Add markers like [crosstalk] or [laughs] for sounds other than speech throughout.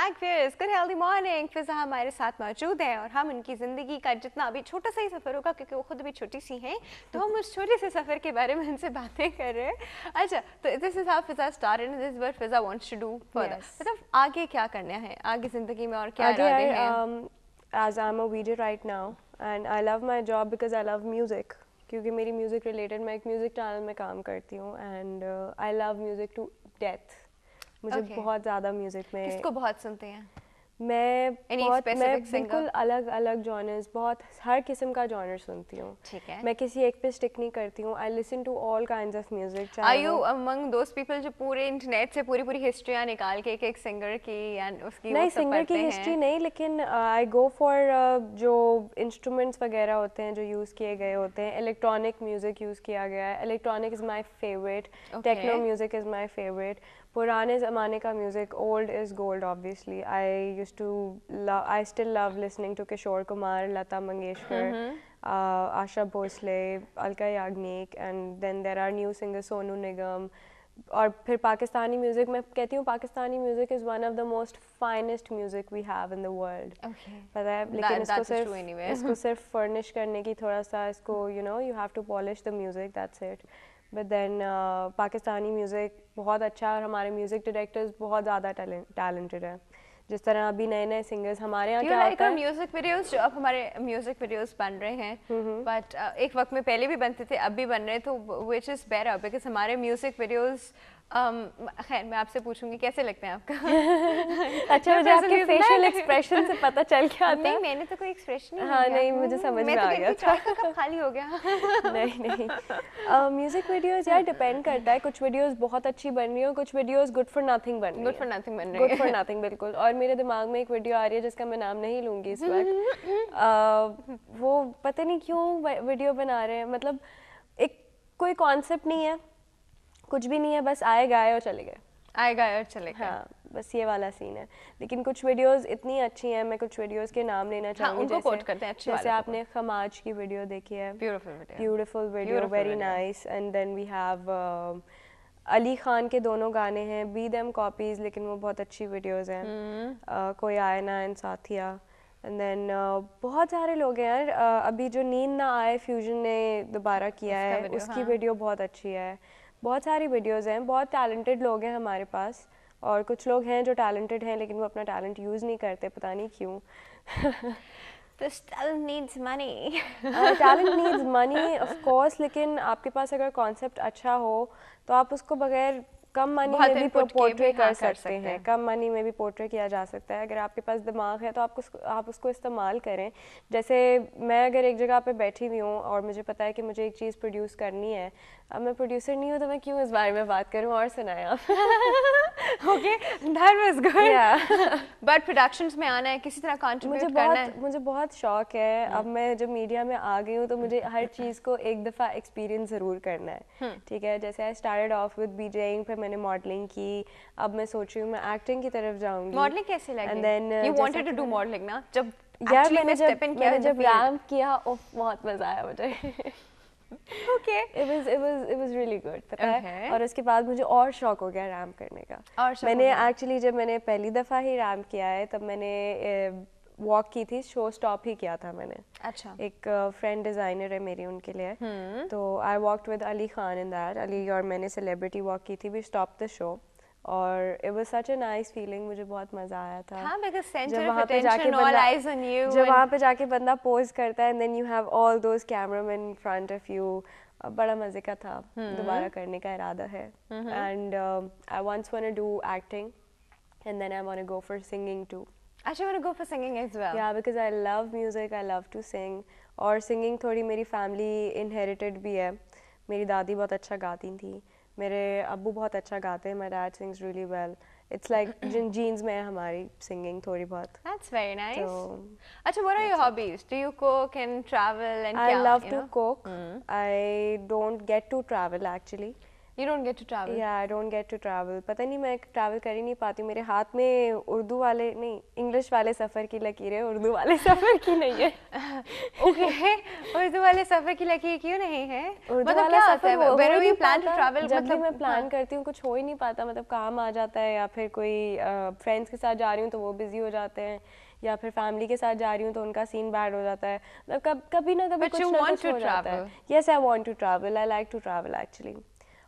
Back फेयर्स good healthy morning Fiza हमारे साथ मौजूद हैं और हम उनकी ज़िंदगी का जितना अभी छोटा सा ही सफ़र होगा क्योंकि वो खुद भी छोटी सी हैं तो हम उस छोटे से सफ़र के बारे में उनसे बातें कर रहे हैं अच्छा तो this is how Fiza star and this where Fiza wants to do for मतलब आगे क्या करना है आगे ज़िंदगी में और क्या आगे as I am a video right now and I love my job because I love music क्योंकि मेरी म्यूज़िक रिलेटेड मैं एक म्यूज़िक चैनल में काम करती हूँ and I love music to death मुझे okay. बहुत ज़्यादा म्यूज़िक में किसको बहुत सुनते हैं मैं Any बहुत मैं बिल्कुल अलग अलग जॉनर्स बहुत हर किस्म का जॉनर सुनती हूँ ठीक है मैं किसी एक पे स्टिक नहीं करती हूँ I listen to all kind of music I you among those people जो पूरे इंटरनेट से पूरी पूरी हिस्ट्रियाँ निकाल के एक एक सिंगर की या उसकी नहीं सिंगर की हिस्ट्री नहीं लेकिन आई गो फॉर जो इंस्ट्रूमेंट्स वगैरह होते हैं जो यूज़ किए गए होते हैं इलेक्ट्रॉनिक म्यूज़िक यूज़ किया गया है electronic is my favourite techno music is my favourite Puran is amanika music, old is gold obviously. I used to love, I still love listening to Kishore Kumar, Lata Mangeshkar, mm -hmm. uh, Asha Bhosle, Alka Yagnik and then there are new singers Sonu Nigam. और फिर Pakistani music, मैं कहती हूँ Pakistani music is one of the most finest music we have in the world पता है लेकिन that, इसको that सिर्फ anyway. इसको सिर्फ फर्निश करने की थोड़ा सा इसको you know you have to polish the but then Pakistani music बहुत अच्छा है और हमारे म्यूज़िक डायरेक्टर्स बहुत ज़्यादा टैलेंटेड हैं जिस तरह अभी नए नए सिंगर्स हमारे यहाँ क्या like म्यूजिक वीडियोस जो अब हमारे म्यूजिक वीडियोस बन रहे हैं बट mm -hmm. uh, एक वक्त में पहले भी बनते थे अब भी बन रहे हैं तो विच इज़ बेटर बिकॉज हमारे म्यूजिक वीडियोस um, खैर मैं आपसे पूछूंगी कैसे लगते हैं आपका [laughs] अच्छा मुझे आपके फेशियल एक्सप्रेशन से पता चल गया [laughs] था नहीं मैंने तो कोई एक्सप्रेशन नहीं हाँ नहीं मुझे समझ तो में आ गया था खाली हो गया [laughs] नहीं नहीं म्यूजिक वीडियोज यार डिपेंड करता है कुछ वीडियोज बहुत अच्छी बन रही हो कुछ वीडियोज गुड फॉर नथिंग बन गुड फॉर नथिंग बन गुड फॉर नथिंग बिल्कुल और मेरे दिमाग में एक वीडियो आ रही है जिसका मैं नाम नहीं लूंगी इस वक्त वो पता नहीं क्यों वीडियो बना रहे हैं मतलब एक कोई कॉन्सेप्ट नहीं है कुछ भी नहीं है बस आए गए और चले गए आए गए और चले गए हाँ बस ये वाला सीन है लेकिन कुछ वीडियोस इतनी अच्छी हैं मैं कुछ वीडियोस के नाम लेना हाँ, चाहूँगी हाँ, कोट करते हैं अच्छे जैसे आपने खमाज की वीडियो देखी है beautiful video very nice and then we have Ali Khan के दोनों गाने हैं बी देम कॉपीज लेकिन वो बहुत अच्छी वीडियोस हैं हम्म। कोई आए ना एंड साथिया एंड देन बहुत सारे लोग हैं यार अभी जो नींद ना आए फ्यूजन ने दोबारा किया है उसकी वीडियो हाँ। बहुत अच्छी है बहुत सारी वीडियोस हैं बहुत टैलेंटेड लोग हैं हमारे पास और कुछ लोग हैं जो टैलेंटेड हैं लेकिन वो अपना टैलेंट यूज़ नहीं करते पता नहीं क्यों [laughs] This talent needs money. uh, [laughs] लेकिन आपके पास अगर कॉन्सेप्ट अच्छा हो तो आप उसको बगैर कम मनी में भी पोर्ट्रे हाँ, कर, कर सकते, हैं है। कम मनी में भी पोर्ट्रे किया जा सकता है अगर आपके पास दिमाग है तो आप उसको आप उसको इस्तेमाल करें जैसे मैं अगर एक जगह पे बैठी हुई हूँ और मुझे पता है कि मुझे एक चीज़ प्रोड्यूस करनी है अब मैं प्रोड्यूसर नहीं हूँ तो मैं क्यों इस बारे में बात करूँ और सुनाए ओके दैट बट प्रोडक्शंस में आना है किसी तरह मुझे बहुत, करना है मुझे बहुत शौक है अब मैं जब मीडिया में आ गई हूँ तो मुझे hmm. हर चीज़ को एक दफ़ा एक्सपीरियंस ज़रूर करना है hmm. ठीक है जैसे I started off with VJing फिर मैंने मॉडलिंग की अब मैं सोच रही हूँ मैं एक्टिंग की तरफ जाऊँगी मॉडलिंग कैसे लगी and then you wanted to do modelling ना जब यार मैंने जब मैंने जब रैम्प किया बहुत मजा आया मुझे okay it was it was it was really good पता है और उसके बाद मुझे और शौक हो गया रैम करने का और शौक मैंने एक्चुअली जब मैंने पहली दफ़ा ही रैम किया है तब मैंने वॉक की थी शो स्टॉप ही किया था मैंने अच्छा एक फ्रेंड uh, डिज़ाइनर है मेरी उनके लिए हम्म। तो I walked with Ali Khan in that Ali और मैंने सेलिब्रिटी वॉक की थी वी स्टॉप द शो और it was such a nice feeling मुझे बहुत मजा आया था हां because centre of attention all eyes on you जब वहां पे जाके बंदा पोज करता है and then you have all those cameraman in front of you बड़ा मजे का था हम्म। दोबारा करने का इरादा है and I wants want to do acting and then I want to go for singing too Actually, I want to अच्छा, go for singing as well. Yeah, because I love music. I love to sing. और singing थोड़ी मेरी family inherited भी है. मेरी दादी बहुत अच्छा गाती थी. मेरे अबू बहुत अच्छा गाते हैं my dad sings really well it's like जिन जीन्स में हमारी सिंगिंग थोड़ी बहुत दैट्स वेरी नाइस अच्छा what are your hobbies do you cook and travel and I love to cook I don't get to travel actually You don't get to travel. Yeah, I don't get to travel. पता नहीं मैं travel कर ही नहीं पाती मेरे हाथ में उर्दू वाले नहीं इंग्लिश वाले सफ़र की लकीरें उर्दू वाले [laughs] सफ़र की नहीं है [laughs] okay, उर्दू वाले सफ़र की लकीर क्यों नहीं है उर्दू मतलब वाला सफ़र when we plan to travel जब मतलब मैं प्लान हाँ। करती हूँ कुछ हो ही नहीं पाता मतलब काम आ जाता है या फिर कोई फ्रेंड्स uh, के साथ जा रही हूँ तो वो बिज़ी हो जाते हैं या फिर फैमिली के साथ जा रही हूँ तो उनका सीन बैड हो जाता है मतलब कभी ना कभी कुछ ना कुछ हो जाता है yes I want to travel I like to travel actually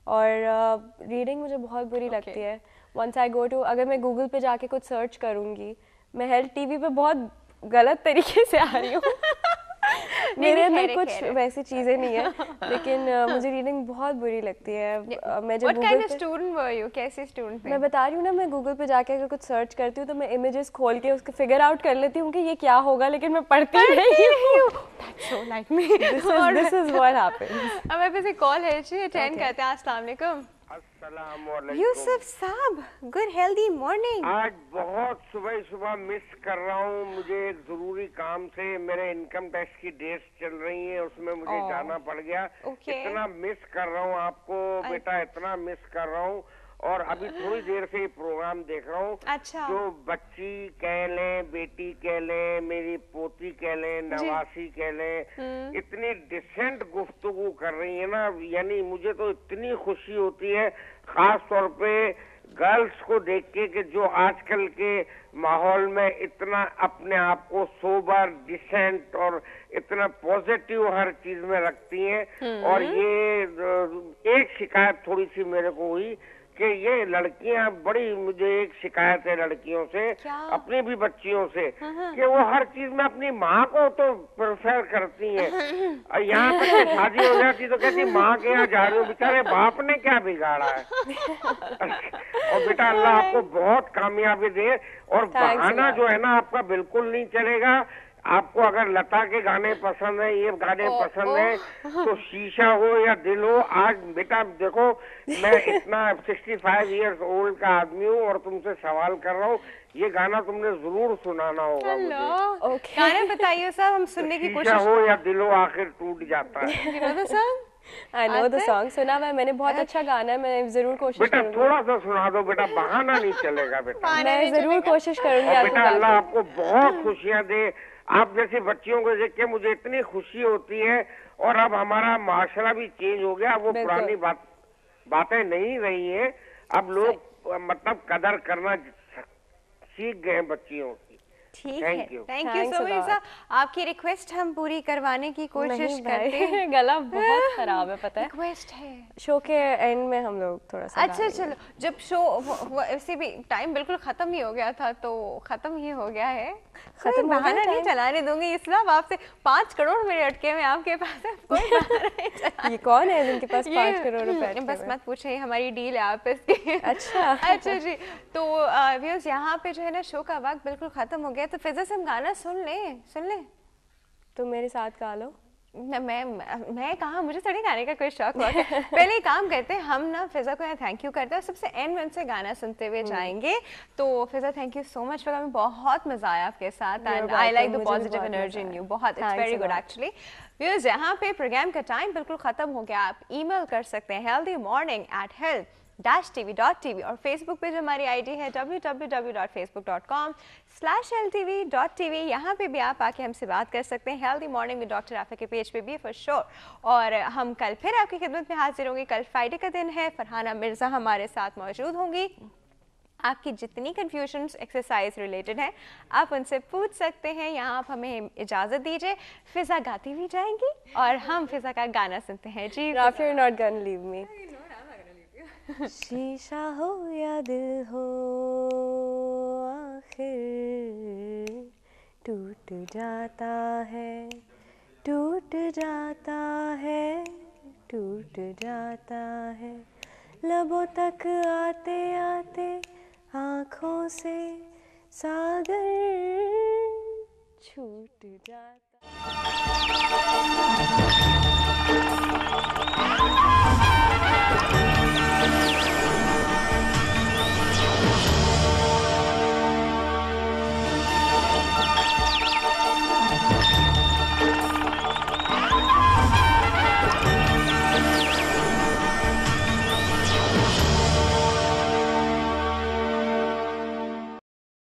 और रीडिंग uh, मुझे बहुत बुरी okay. लगती है वंस आई गो टू अगर मैं गूगल पे जाके कुछ सर्च करूँगी मैं हेल्थ टीवी पे बहुत गलत तरीके से आ रही हूँ [laughs] मेरे अंदर कुछ वैसी चीजें नहीं है लेकिन मुझे रीडिंग [laughs] बहुत बुरी लगती है मैं जब गूगल कैसे स्टूडेंट मैं बता रही हूँ ना मैं गूगल पे जाके अगर कुछ सर्च करती हूँ तो मैं इमेजेस खोल के उसको फिगर आउट कर लेती हूँ कि ये क्या होगा लेकिन मैं पढ़ती नहीं हूँ अब कॉल है जी अटेंड करते हैं अस्सलाम वालेकुम यूसुफ साहब गुड हेल्दी मॉर्निंग आज बहुत सुबह सुबह मिस कर रहा हूँ मुझे एक जरूरी काम से मेरे इनकम टैक्स की डेट चल रही है उसमें मुझे oh. जाना पड़ गया okay. इतना मिस कर रहा हूँ आपको I... बेटा इतना मिस कर रहा हूँ और अभी थोड़ी देर से ये प्रोग्राम देख रहा हूँ अच्छा जो बच्ची कह लें बेटी कह लें मेरी पोती कह लें नवासी कह लें हम्म। इतनी डिसेंट गुफ्तगु कर रही है ना यानी मुझे तो इतनी खुशी होती है खास तौर पे गर्ल्स को देख के कि जो आजकल के माहौल में इतना अपने आप को सोबर डिसेंट और इतना पॉजिटिव हर चीज में रखती हैं हम्म। और ये एक शिकायत थोड़ी सी मेरे को हुई कि ये लड़कियां बड़ी मुझे एक शिकायत है लड़कियों से अपनी भी बच्चियों से हाँ, हाँ। कि वो हर चीज में अपनी माँ को तो प्रेफर करती है हाँ, यहाँ तक तो शादी हो जाती तो कहती माँ के यहाँ जा रही हूँ बेचारे बाप ने क्या बिगाड़ा है और बेटा अल्लाह आपको बहुत कामयाबी दे और बहाना जो है ना आपका बिल्कुल नहीं चलेगा आपको अगर लता के गाने पसंद है ये गाने ओ, पसंद ओ, है तो शीशा हो या दिल हो आज बेटा देखो मैं [laughs] इतना 65 ईयर्स ओल्ड का आदमी हूँ और तुमसे सवाल कर रहा हूँ ये गाना तुमने जरूर सुनाना होगा मुझे ओके गाने बताइए सर हम सुनने की कोशिश हो या दिल हो आखिर टूट जाता है आई नो द सॉन्ग सुना हुआ मैंने बहुत अच्छा गाना है मैं जरूर कोशिश बेटा थोड़ा सा सुना दो बेटा बहाना नहीं चलेगा बेटा [laughs] मैं जरूर कोशिश करूंगी बेटा अल्लाह आपको बहुत खुशियाँ दे आप जैसे बच्चियों को देख के मुझे इतनी खुशी होती है और अब हमारा माशरा भी चेंज हो गया वो पुरानी बात बातें नहीं रही है अब लोग मतलब कदर करना सीख गए बच्चियों की ठीक है थैंक यू सो मच आपकी रिक्वेस्ट हम पूरी करवाने की कोशिश करते हैं [laughs] गला बहुत खराब है पता है रिक्वेस्ट है शो के एंड में हम लोग थोड़ा सा अच्छा चलो जब शो वैसे भी टाइम बिल्कुल खत्म ही हो गया था तो खत्म ही हो गया है खत्म बहाना नहीं चलाने दूंगी इस इस्लाम आपसे पांच करोड़ मेरे अटके में आपके पास है कोई ये कौन है जिनके पास पाँच करोड़ रुपए बस मत पूछे हमारी डील है आप इसकी अच्छा अच्छा जी तो व्यूज यहाँ पे जो है ना शो का वक्त बिल्कुल ख़त्म हो गया तो फिजा से हम गाना सुन लें सुन लें तो मेरे साथ गा लो मैं मैं कहा मुझे थोड़ी गाने का कोई शौक हुआ [laughs] पहले काम करते हैं हम ना फिज़ा को थैंक यू करते हैं सबसे एंड में उनसे गाना सुनते हुए हम्म। जाएंगे तो Fiza thank you so much फिर हमें बहुत मज़ा आया आपके साथ and I like the positive energy in you बहुत it's very good actually views यहाँ पे प्रोग्राम का टाइम बिल्कुल ख़त्म हो गया आप ईमेल कर सकते हैं healthy morning at health dash T V dot T V और फेसबुक पे जो हमारी आई डी है W W W dot Facebook dot com slash L T V dot T V यहाँ पर भी आप आके हमसे बात कर सकते हैं हेल्थी मॉर्निंग विद डॉक्टर आफा के पेज पे भी फॉर श्योर और हम कल फिर आपकी खिदमत में हाजिर होंगे कल फ्राइडे का दिन है फरहाना मिर्ज़ा हमारे साथ मौजूद होंगी आपकी जितनी कन्फ्यूजन एक्सरसाइज रिलेटेड हैं आप उनसे पूछ सकते हैं यहाँ आप हमें इजाज़त दीजिए फिज़ा गाती भी जाएंगी और हम फिज़ा का गाना सुनते हैं जी नॉट गन लीव मी शीशा हो या दिल हो आखिर टूट जाता है टूट जाता है टूट जाता है लबों तक आते आते आँखों से सागर छूट जाता